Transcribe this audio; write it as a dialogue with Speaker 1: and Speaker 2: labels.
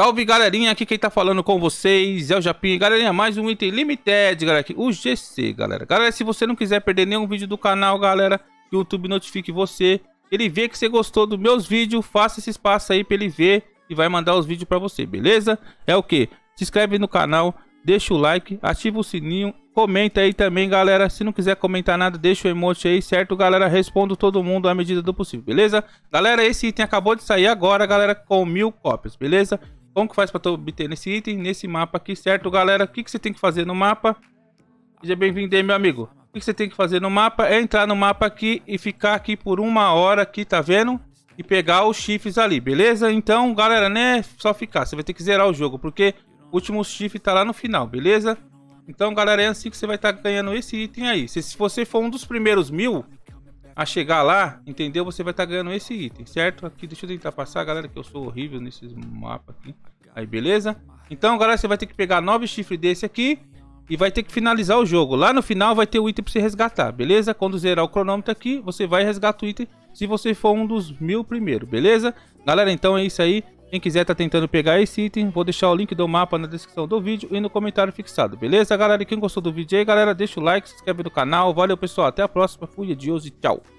Speaker 1: Salve galerinha, aqui quem tá falando com vocês é o Japim. Galerinha, mais um item limited, galera, aqui, o GC, galera. Galera, se você não quiser perder nenhum vídeo do canal, galera, que o YouTube notifique você. Ele vê que você gostou dos meus vídeos, faça esse espaço aí pra ele ver e vai mandar os vídeos pra você, beleza? É o que? Se inscreve no canal, deixa o like, ativa o sininho, comenta aí também, galera. Se não quiser comentar nada, deixa o emote aí, certo, galera? Respondo todo mundo à medida do possível, beleza? Galera, esse item acabou de sair agora, galera, com mil cópias, beleza? Como que faz para obter nesse item, nesse mapa aqui, certo, galera? O que, que você tem que fazer no mapa? Seja bem-vindo aí, meu amigo. O que, que você tem que fazer no mapa é entrar no mapa aqui e ficar aqui por uma hora aqui, tá vendo? E pegar os chifres ali, beleza? Então, galera, né? Só ficar. Você vai ter que zerar o jogo, porque o último chifre tá lá no final, beleza? Então, galera, é assim que você vai estar tá ganhando esse item aí. Se, se você for um dos primeiros mil, a chegar lá, entendeu? Você vai estar tá ganhando esse item, certo? Aqui, deixa eu tentar passar, galera, que eu sou horrível nesses mapas aqui. Aí, beleza? Então, galera, você vai ter que pegar nove chifres desse aqui e vai ter que finalizar o jogo. Lá no final vai ter o item pra você resgatar, beleza? Quando zerar o cronômetro aqui, você vai resgatar o item se você for um dos mil primeiro, beleza? Galera, então é isso aí. Quem quiser tá tentando pegar esse item, vou deixar o link do mapa na descrição do vídeo e no comentário fixado, beleza, galera? quem gostou do vídeo aí, galera, deixa o like, se inscreve no canal. Valeu, pessoal. Até a próxima. Fui, adios e tchau.